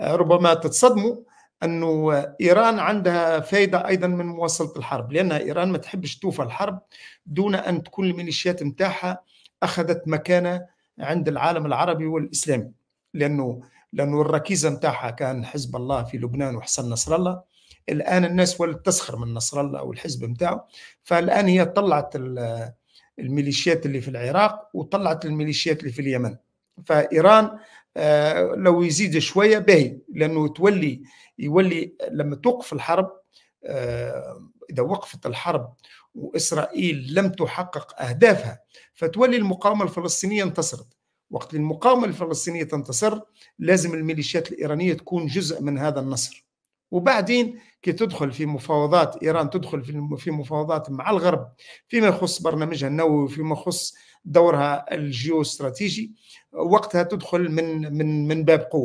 ربما تتصدموا انه ايران عندها فائده ايضا من مواصله الحرب لان ايران ما تحبش توفى الحرب دون ان تكون الميليشيات نتاعها اخذت مكانه عند العالم العربي والاسلامي لانه لانه الركيزه نتاعها كان حزب الله في لبنان وحسن نصر الله الان الناس ولت تسخر من نصر الله او الحزب نتاعو فالان هي طلعت الميليشيات اللي في العراق وطلعت الميليشيات اللي في اليمن فايران آه، لو يزيد شويه باهي لانه تولي يولي لما توقف الحرب آه، اذا وقفت الحرب واسرائيل لم تحقق اهدافها فتولي المقاومه الفلسطينيه انتصرت وقت المقاومه الفلسطينيه تنتصر لازم الميليشيات الايرانيه تكون جزء من هذا النصر وبعدين كي تدخل في مفاوضات ايران تدخل في مفاوضات مع الغرب فيما يخص برنامجها النووي وفيما يخص دورها الجيوستراتيجي وقتها تدخل من من من باب قوه